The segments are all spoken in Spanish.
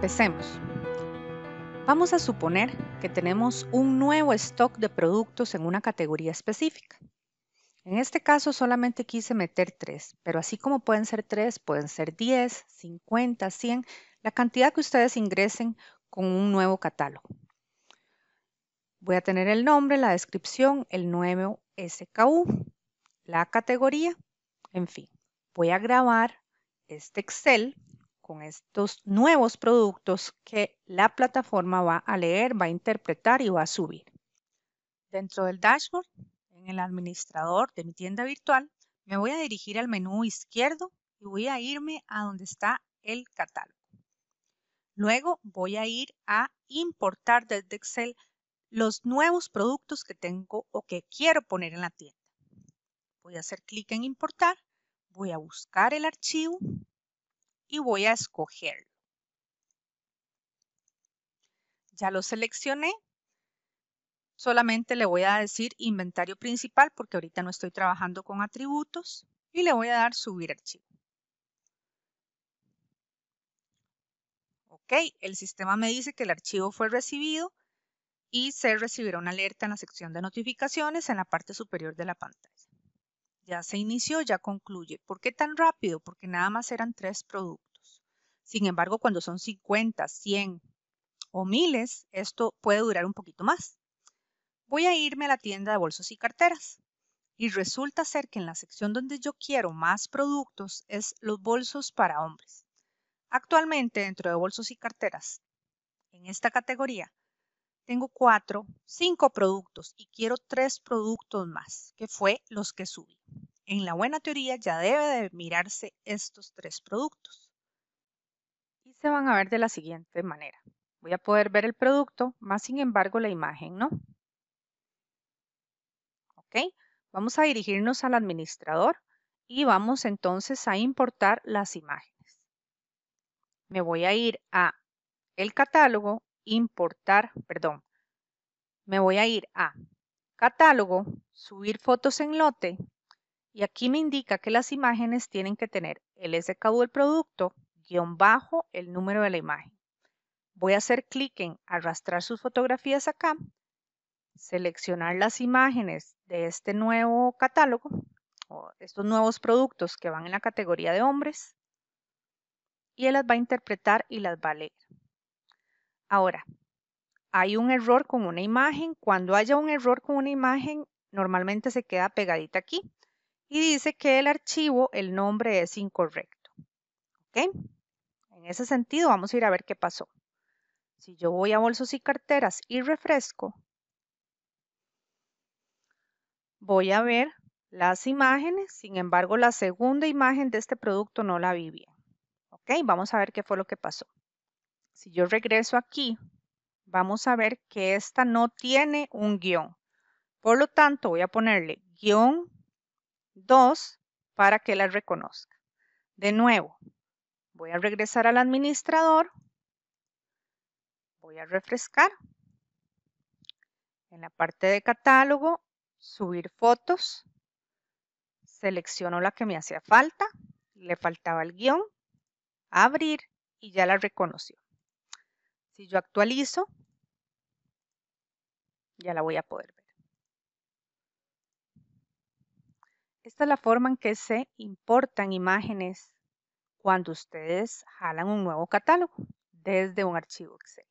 Empecemos. Vamos a suponer que tenemos un nuevo stock de productos en una categoría específica. En este caso solamente quise meter tres, pero así como pueden ser tres, pueden ser 10, 50, 100, la cantidad que ustedes ingresen con un nuevo catálogo. Voy a tener el nombre, la descripción, el nuevo SKU, la categoría, en fin. Voy a grabar este Excel con estos nuevos productos que la plataforma va a leer, va a interpretar y va a subir. Dentro del dashboard, en el administrador de mi tienda virtual, me voy a dirigir al menú izquierdo y voy a irme a donde está el catálogo. Luego voy a ir a importar desde Excel los nuevos productos que tengo o que quiero poner en la tienda. Voy a hacer clic en importar, voy a buscar el archivo y voy a escogerlo. Ya lo seleccioné. Solamente le voy a decir inventario principal porque ahorita no estoy trabajando con atributos y le voy a dar subir archivo. Ok, el sistema me dice que el archivo fue recibido y se recibirá una alerta en la sección de notificaciones en la parte superior de la pantalla ya se inició, ya concluye. ¿Por qué tan rápido? Porque nada más eran tres productos. Sin embargo, cuando son 50, 100 o miles, esto puede durar un poquito más. Voy a irme a la tienda de bolsos y carteras. Y resulta ser que en la sección donde yo quiero más productos es los bolsos para hombres. Actualmente, dentro de bolsos y carteras, en esta categoría, tengo cuatro, cinco productos y quiero tres productos más, que fue los que subí. En la buena teoría ya debe de mirarse estos tres productos. Y se van a ver de la siguiente manera. Voy a poder ver el producto, más sin embargo la imagen, ¿no? ¿Ok? Vamos a dirigirnos al administrador y vamos entonces a importar las imágenes. Me voy a ir a el catálogo importar, perdón, me voy a ir a catálogo, subir fotos en lote, y aquí me indica que las imágenes tienen que tener el SKU del producto, guión bajo, el número de la imagen. Voy a hacer clic en arrastrar sus fotografías acá, seleccionar las imágenes de este nuevo catálogo, o estos nuevos productos que van en la categoría de hombres, y él las va a interpretar y las va a leer. Ahora, hay un error con una imagen. Cuando haya un error con una imagen, normalmente se queda pegadita aquí y dice que el archivo, el nombre es incorrecto. ¿Ok? En ese sentido, vamos a ir a ver qué pasó. Si yo voy a bolsos y carteras y refresco, voy a ver las imágenes, sin embargo, la segunda imagen de este producto no la vi bien. ¿Ok? Vamos a ver qué fue lo que pasó. Si yo regreso aquí, vamos a ver que esta no tiene un guión. Por lo tanto, voy a ponerle guión 2 para que la reconozca. De nuevo, voy a regresar al administrador. Voy a refrescar. En la parte de catálogo, subir fotos. Selecciono la que me hacía falta. Le faltaba el guión. Abrir y ya la reconoció. Si yo actualizo, ya la voy a poder ver. Esta es la forma en que se importan imágenes cuando ustedes jalan un nuevo catálogo desde un archivo Excel.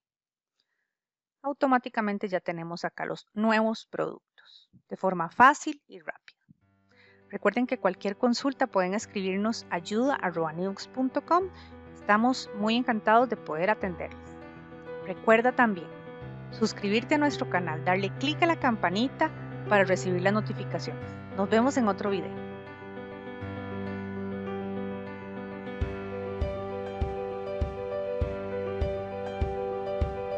Automáticamente ya tenemos acá los nuevos productos de forma fácil y rápida. Recuerden que cualquier consulta pueden escribirnos ayuda.news.com. Estamos muy encantados de poder atenderles. Recuerda también suscribirte a nuestro canal, darle clic a la campanita para recibir las notificaciones. Nos vemos en otro video.